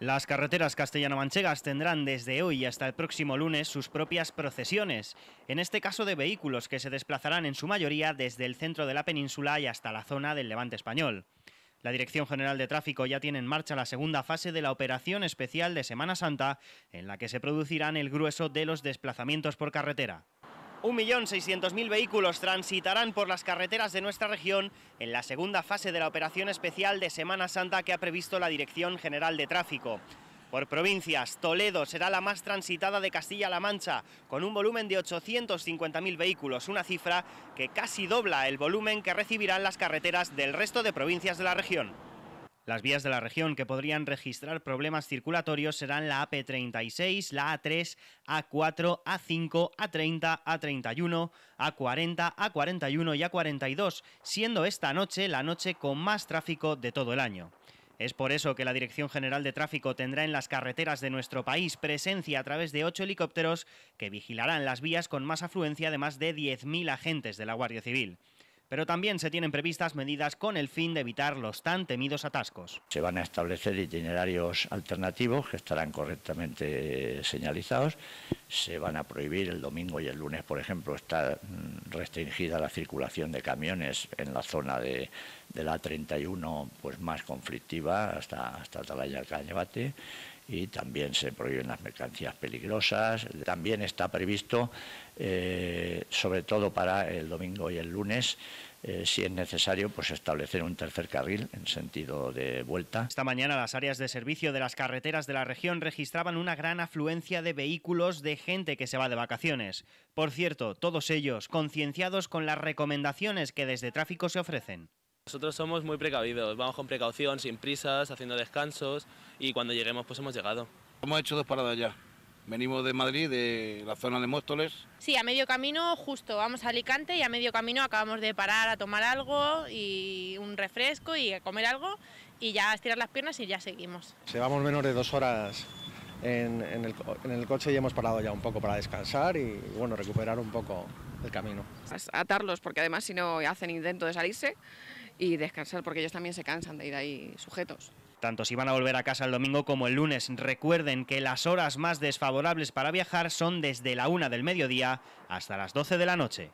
Las carreteras castellano-manchegas tendrán desde hoy hasta el próximo lunes sus propias procesiones, en este caso de vehículos que se desplazarán en su mayoría desde el centro de la península y hasta la zona del levante español. La Dirección General de Tráfico ya tiene en marcha la segunda fase de la operación especial de Semana Santa, en la que se producirán el grueso de los desplazamientos por carretera. 1.600.000 vehículos transitarán por las carreteras de nuestra región en la segunda fase de la operación especial de Semana Santa que ha previsto la Dirección General de Tráfico. Por provincias, Toledo será la más transitada de Castilla-La Mancha, con un volumen de 850.000 vehículos, una cifra que casi dobla el volumen que recibirán las carreteras del resto de provincias de la región. Las vías de la región que podrían registrar problemas circulatorios serán la AP36, la A3, A4, A5, A30, A31, A40, A41 y A42, siendo esta noche la noche con más tráfico de todo el año. Es por eso que la Dirección General de Tráfico tendrá en las carreteras de nuestro país presencia a través de ocho helicópteros que vigilarán las vías con más afluencia de más de 10.000 agentes de la Guardia Civil. Pero también se tienen previstas medidas con el fin de evitar los tan temidos atascos. Se van a establecer itinerarios alternativos que estarán correctamente señalizados se van a prohibir el domingo y el lunes, por ejemplo, está mm, restringida la circulación de camiones en la zona de, de la 31 pues más conflictiva hasta hasta y también se prohíben las mercancías peligrosas. También está previsto, eh, sobre todo para el domingo y el lunes, eh, si es necesario, pues establecer un tercer carril en sentido de vuelta. Esta mañana las áreas de servicio de las carreteras de la región registraban una gran afluencia de vehículos de gente que se va de vacaciones. Por cierto, todos ellos concienciados con las recomendaciones que desde tráfico se ofrecen. Nosotros somos muy precavidos, vamos con precaución, sin prisas, haciendo descansos y cuando lleguemos pues hemos llegado. Hemos hecho dos paradas ya, Venimos de Madrid, de la zona de Móstoles. Sí, a medio camino justo vamos a Alicante y a medio camino acabamos de parar a tomar algo y un refresco y a comer algo y ya estirar las piernas y ya seguimos. Llevamos menos de dos horas en, el, en el coche y hemos parado ya un poco para descansar y bueno, recuperar un poco el camino. Atarlos porque además si no hacen intento de salirse y descansar porque ellos también se cansan de ir ahí sujetos tanto si van a volver a casa el domingo como el lunes. Recuerden que las horas más desfavorables para viajar son desde la una del mediodía hasta las 12 de la noche.